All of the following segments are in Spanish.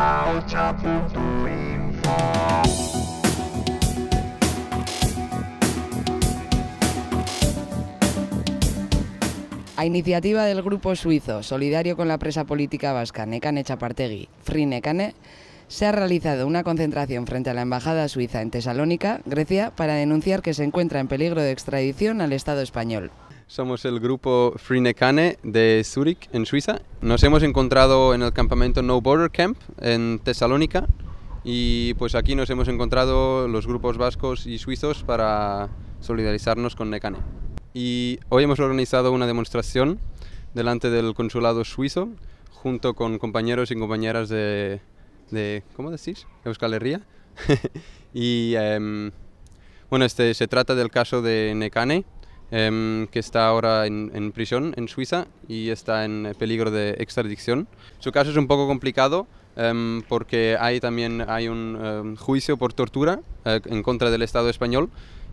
A iniciativa del grupo suizo, solidario con la presa política vasca Nekane Chapartegui, Free Nekane, se ha realizado una concentración frente a la Embajada Suiza en Tesalónica, Grecia, para denunciar que se encuentra en peligro de extradición al Estado español. Somos el grupo Free Nekane de Zurich, en Suiza. Nos hemos encontrado en el campamento No Border Camp, en Tesalónica, y pues aquí nos hemos encontrado los grupos vascos y suizos para solidarizarnos con Necane. Y hoy hemos organizado una demostración delante del consulado suizo, junto con compañeros y compañeras de, ¿cómo decís? Euskal Herria. y em, bueno, este, se trata del caso de Necane, Em, que está ahora en, prisión en Suiza y está en peligro de extradición. Su caso es un poco complicado em, porque hay también hay un em, juicio por tortura eh, en contra del Estado español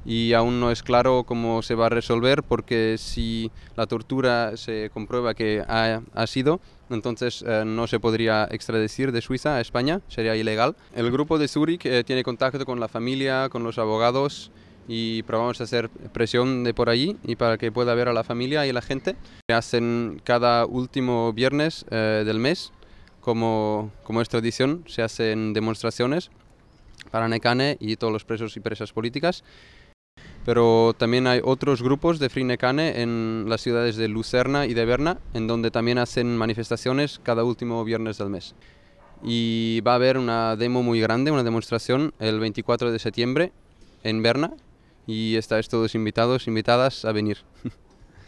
y aún no es claro cómo se va a resolver porque si la tortura se comprueba que ha, sido, entonces eh, no se podría extradecir de Suiza a España, sería ilegal. El grupo de Zurich eh, tiene contacto con la familia, con los abogados y probamos a hacer presión de por allí y para que pueda ver a la familia y la gente. Hacen cada último viernes eh, del mes, como, como es tradición, se hacen demostraciones para Necane y todos los presos y presas políticas. Pero también hay otros grupos de Free Necane... en las ciudades de Lucerna y de Berna, en donde también hacen manifestaciones cada último viernes del mes y va a haber una demo muy grande, una demostración el 24 de septiembre en Berna y estáis todos invitados, invitadas a venir.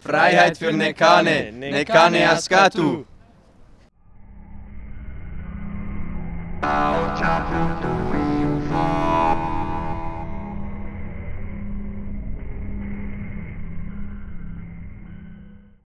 Freiheit für Nekane, Nekane askatu.